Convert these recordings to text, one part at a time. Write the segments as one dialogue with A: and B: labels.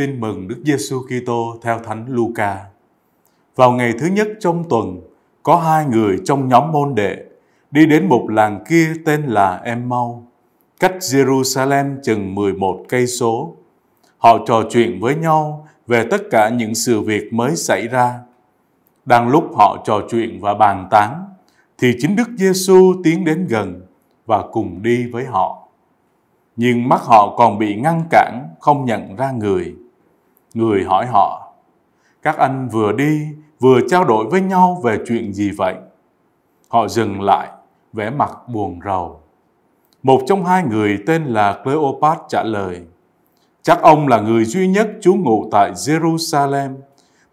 A: Tin mừng Đức Giêsu Kitô theo Thánh Luca. Vào ngày thứ nhất trong tuần, có hai người trong nhóm môn đệ đi đến một làng kia tên là Emmau, cách Jerusalem chừng 11 cây số. Họ trò chuyện với nhau về tất cả những sự việc mới xảy ra. Đang lúc họ trò chuyện và bàn tán, thì chính Đức Giêsu tiến đến gần và cùng đi với họ. Nhưng mắt họ còn bị ngăn cản không nhận ra người Người hỏi họ, các anh vừa đi vừa trao đổi với nhau về chuyện gì vậy? Họ dừng lại, vẻ mặt buồn rầu. Một trong hai người tên là Cleopat trả lời, chắc ông là người duy nhất trú ngụ tại Jerusalem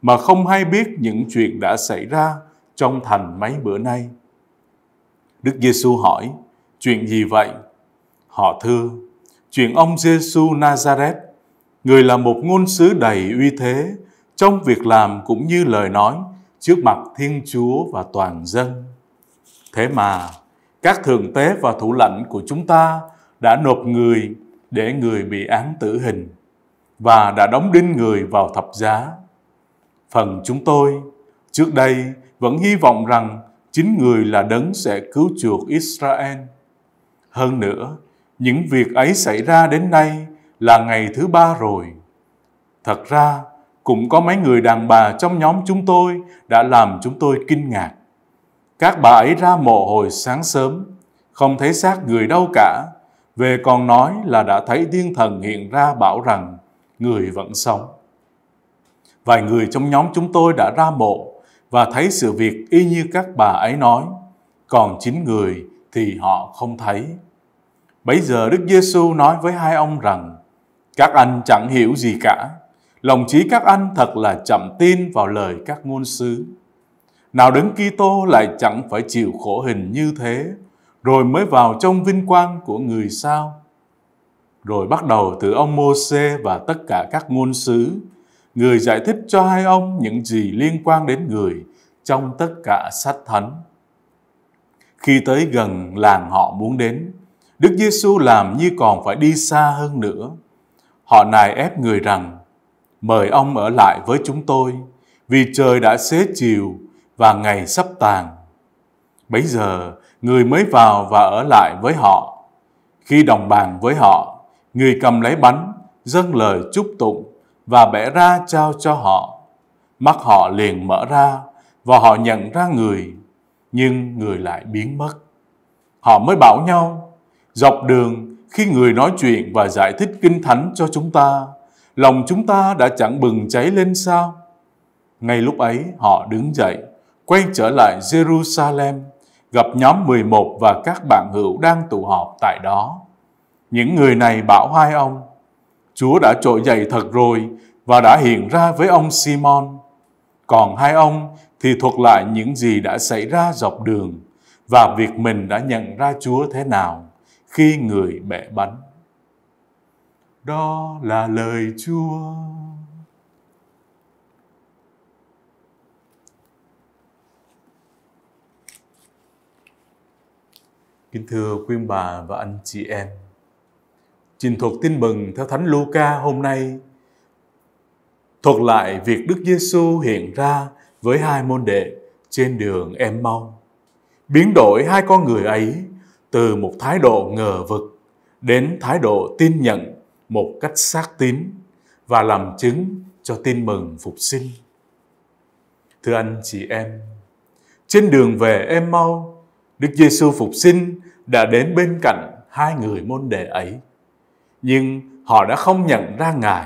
A: mà không hay biết những chuyện đã xảy ra trong thành mấy bữa nay. Đức Giêsu hỏi, chuyện gì vậy? Họ thưa, chuyện ông Giêsu Nazareth Người là một ngôn sứ đầy uy thế trong việc làm cũng như lời nói trước mặt Thiên Chúa và toàn dân. Thế mà, các thượng tế và thủ lãnh của chúng ta đã nộp người để người bị án tử hình và đã đóng đinh người vào thập giá. Phần chúng tôi trước đây vẫn hy vọng rằng chính người là đấng sẽ cứu chuộc Israel. Hơn nữa, những việc ấy xảy ra đến nay là ngày thứ ba rồi. Thật ra, cũng có mấy người đàn bà trong nhóm chúng tôi đã làm chúng tôi kinh ngạc. Các bà ấy ra mộ hồi sáng sớm, không thấy xác người đâu cả, về còn nói là đã thấy thiên thần hiện ra bảo rằng người vẫn sống. Vài người trong nhóm chúng tôi đã ra mộ và thấy sự việc y như các bà ấy nói, còn chín người thì họ không thấy. Bấy giờ Đức Giêsu nói với hai ông rằng: các anh chẳng hiểu gì cả. Lòng trí các anh thật là chậm tin vào lời các ngôn sứ. Nào đấng Kitô lại chẳng phải chịu khổ hình như thế, rồi mới vào trong vinh quang của người sao. Rồi bắt đầu từ ông Môse và tất cả các ngôn sứ, người giải thích cho hai ông những gì liên quan đến người trong tất cả sách thánh. Khi tới gần làng họ muốn đến, Đức Giêsu làm như còn phải đi xa hơn nữa họ nài ép người rằng, mời ông ở lại với chúng tôi, vì trời đã xế chiều và ngày sắp tàn. Bấy giờ, người mới vào và ở lại với họ. Khi đồng bàn với họ, người cầm lấy bánh, dâng lời chúc tụng và bẻ ra trao cho họ. Mắt họ liền mở ra và họ nhận ra người, nhưng người lại biến mất. Họ mới bảo nhau, dọc đường khi người nói chuyện và giải thích kinh thánh cho chúng ta, lòng chúng ta đã chẳng bừng cháy lên sao? Ngay lúc ấy họ đứng dậy, quay trở lại Jerusalem, gặp nhóm 11 và các bạn hữu đang tụ họp tại đó. Những người này bảo hai ông, Chúa đã trội dậy thật rồi và đã hiện ra với ông Simon. Còn hai ông thì thuật lại những gì đã xảy ra dọc đường và việc mình đã nhận ra Chúa thế nào khi người bẻ bánh đó là lời Chúa. Kính thưa quý bà và anh chị em, trình thuật tin mừng theo Thánh Luca hôm nay thuật lại việc Đức Giêsu hiện ra với hai môn đệ trên đường em mau biến đổi hai con người ấy từ một thái độ ngờ vực đến thái độ tin nhận một cách xác tín và làm chứng cho tin mừng phục sinh. Thưa anh chị em, trên đường về em mau, Đức Giêsu phục sinh đã đến bên cạnh hai người môn đệ ấy, nhưng họ đã không nhận ra Ngài.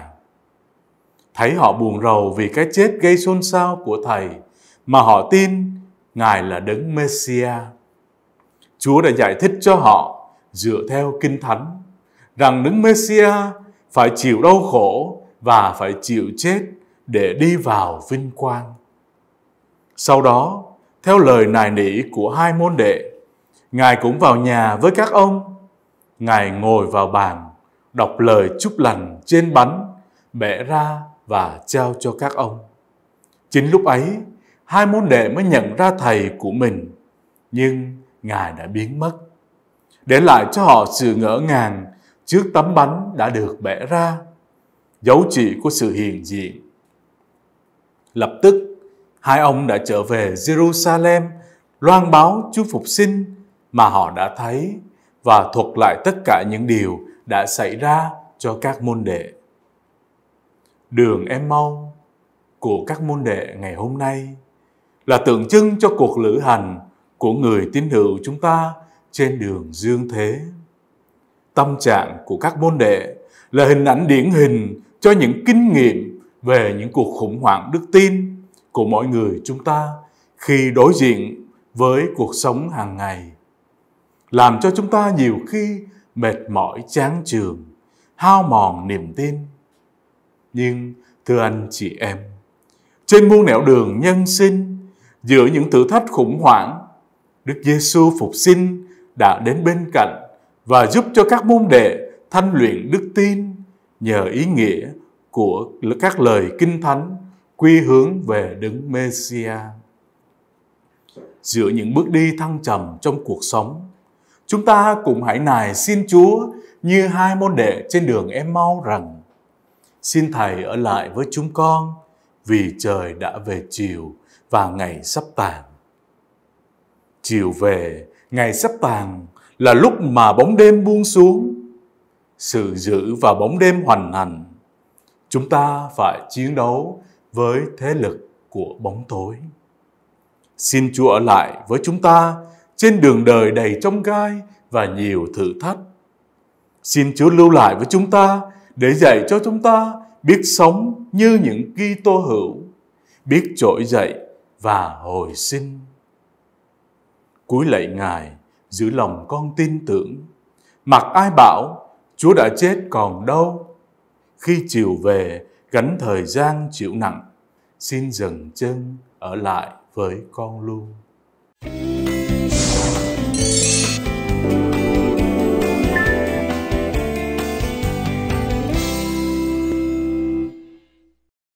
A: Thấy họ buồn rầu vì cái chết gây xôn xao của Thầy, mà họ tin Ngài là đấng Messia. Chúa đã giải thích cho họ dựa theo Kinh Thánh rằng Đấng Mêsia phải chịu đau khổ và phải chịu chết để đi vào vinh quang. Sau đó, theo lời nài nỉ của hai môn đệ, Ngài cũng vào nhà với các ông. Ngài ngồi vào bàn, đọc lời chúc lành trên bánh, bẻ ra và trao cho các ông. Chính lúc ấy, hai môn đệ mới nhận ra thầy của mình, nhưng Ngài đã biến mất. Để lại cho họ sự ngỡ ngàng trước tấm bánh đã được bẻ ra, dấu chỉ của sự hiện diện. Lập tức, hai ông đã trở về Jerusalem loan báo Chúa Phục sinh mà họ đã thấy và thuật lại tất cả những điều đã xảy ra cho các môn đệ. Đường em mau của các môn đệ ngày hôm nay là tượng trưng cho cuộc lữ hành của người tín hữu chúng ta trên đường dương thế. Tâm trạng của các môn đệ là hình ảnh điển hình cho những kinh nghiệm về những cuộc khủng hoảng đức tin của mỗi người chúng ta khi đối diện với cuộc sống hàng ngày làm cho chúng ta nhiều khi mệt mỏi chán trường hao mòn niềm tin nhưng thưa anh chị em trên muôn nẻo đường nhân sinh giữa những thử thách khủng hoảng đức giêsu phục sinh đã đến bên cạnh và giúp cho các môn đệ thanh luyện đức tin nhờ ý nghĩa của các lời kinh thánh quy hướng về đấng Mêsia. Giữa những bước đi thăng trầm trong cuộc sống, chúng ta cũng hãy nài xin Chúa như hai môn đệ trên đường em mau rằng Xin Thầy ở lại với chúng con vì trời đã về chiều và ngày sắp tàn. Chiều về, ngày sắp tàn là lúc mà bóng đêm buông xuống sự dữ và bóng đêm hoành hành chúng ta phải chiến đấu với thế lực của bóng tối xin chúa ở lại với chúng ta trên đường đời đầy trong gai và nhiều thử thách xin chúa lưu lại với chúng ta để dạy cho chúng ta biết sống như những Kitô hữu biết trỗi dậy và hồi sinh cuối lạy ngài giữ lòng con tin tưởng. Mặc ai bảo, Chúa đã chết còn đâu. Khi chiều về, gánh thời gian chịu nặng, xin dừng chân ở lại với con luôn. Thank you.